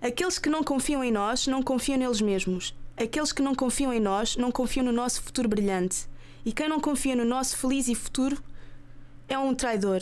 Aqueles que não confiam em nós não confiam neles mesmos. Aqueles que não confiam em nós não confiam no nosso futuro brilhante. E quem não confia no nosso feliz e futuro é um traidor.